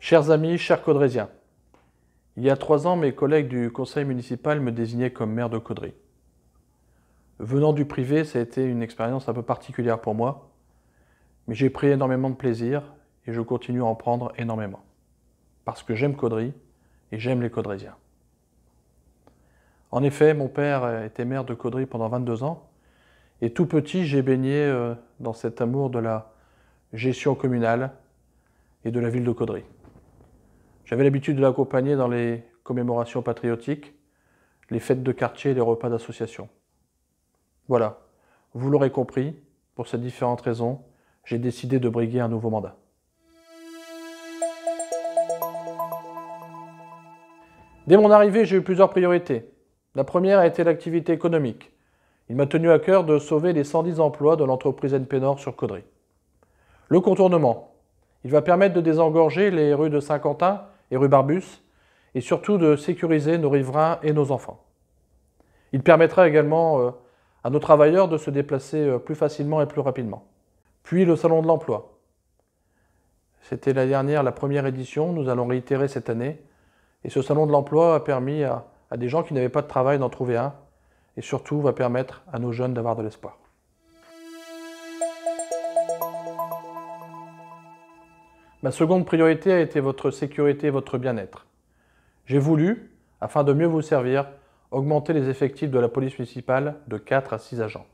Chers amis, chers Caudrésiens, il y a trois ans, mes collègues du conseil municipal me désignaient comme maire de Caudry. Venant du privé, ça a été une expérience un peu particulière pour moi, mais j'ai pris énormément de plaisir et je continue à en prendre énormément. Parce que j'aime Caudry et j'aime les Caudrésiens. En effet, mon père était maire de Caudry pendant 22 ans et tout petit, j'ai baigné euh, dans cet amour de la gestion communale et de la ville de Caudry. J'avais l'habitude de l'accompagner dans les commémorations patriotiques, les fêtes de quartier et les repas d'association. Voilà, vous l'aurez compris, pour ces différentes raisons, j'ai décidé de briguer un nouveau mandat. Dès mon arrivée, j'ai eu plusieurs priorités. La première a été l'activité économique il m'a tenu à cœur de sauver les 110 emplois de l'entreprise NP Nord sur Caudry. Le contournement. Il va permettre de désengorger les rues de Saint-Quentin et rue Barbus et surtout de sécuriser nos riverains et nos enfants. Il permettra également euh, à nos travailleurs de se déplacer euh, plus facilement et plus rapidement. Puis le Salon de l'Emploi. C'était la dernière, la première édition, nous allons réitérer cette année. Et ce Salon de l'Emploi a permis à des gens qui n'avaient pas de travail d'en trouver un et surtout va permettre à nos jeunes d'avoir de l'espoir. Ma seconde priorité a été votre sécurité et votre bien-être. J'ai voulu, afin de mieux vous servir, augmenter les effectifs de la police municipale de 4 à 6 agents.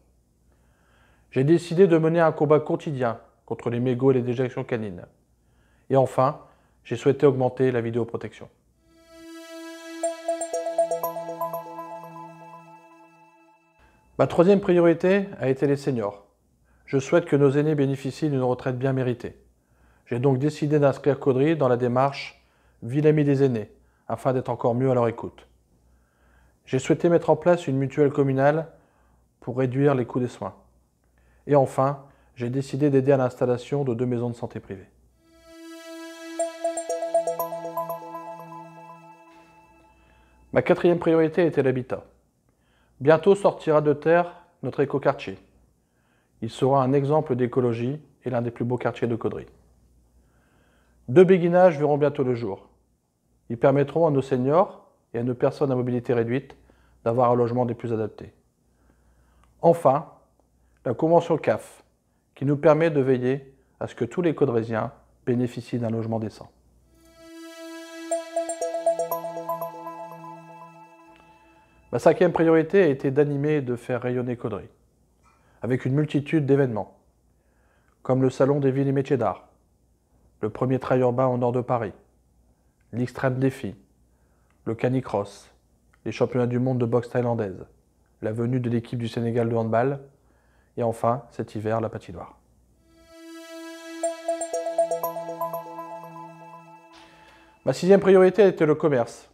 J'ai décidé de mener un combat quotidien contre les mégots et les déjections canines. Et enfin, j'ai souhaité augmenter la vidéoprotection. Ma troisième priorité a été les seniors. Je souhaite que nos aînés bénéficient d'une retraite bien méritée. J'ai donc décidé d'inscrire Caudry dans la démarche Ville des aînés, afin d'être encore mieux à leur écoute. J'ai souhaité mettre en place une mutuelle communale pour réduire les coûts des soins. Et enfin, j'ai décidé d'aider à l'installation de deux maisons de santé privées. Ma quatrième priorité était l'habitat. Bientôt sortira de terre notre écoquartier. Il sera un exemple d'écologie et l'un des plus beaux quartiers de Caudry. Deux béguinages verront bientôt le jour. Ils permettront à nos seniors et à nos personnes à mobilité réduite d'avoir un logement des plus adaptés. Enfin, la Convention CAF, qui nous permet de veiller à ce que tous les Caudrésiens bénéficient d'un logement décent. Ma cinquième priorité a été d'animer et de faire rayonner Caudry, avec une multitude d'événements, comme le Salon des villes et métiers d'art, le premier trail urbain au nord de Paris, l'extrême défi, le canicross, les championnats du monde de boxe thaïlandaise, la venue de l'équipe du Sénégal de handball, et enfin, cet hiver, la patinoire. Ma sixième priorité était le commerce,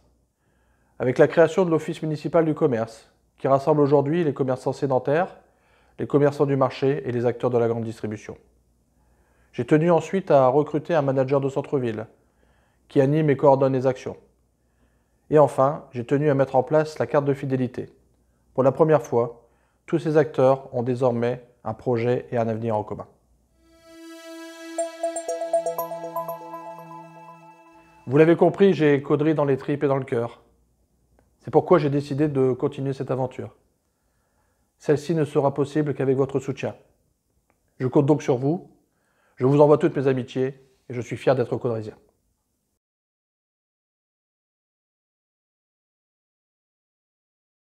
avec la création de l'Office municipal du commerce, qui rassemble aujourd'hui les commerçants sédentaires, les commerçants du marché et les acteurs de la grande distribution. J'ai tenu ensuite à recruter un manager de centre-ville, qui anime et coordonne les actions. Et enfin, j'ai tenu à mettre en place la carte de fidélité. Pour la première fois, tous ces acteurs ont désormais un projet et un avenir en commun. Vous l'avez compris, j'ai Caudry dans les tripes et dans le cœur pourquoi j'ai décidé de continuer cette aventure. Celle-ci ne sera possible qu'avec votre soutien. Je compte donc sur vous. Je vous envoie toutes mes amitiés et je suis fier d'être codrésien.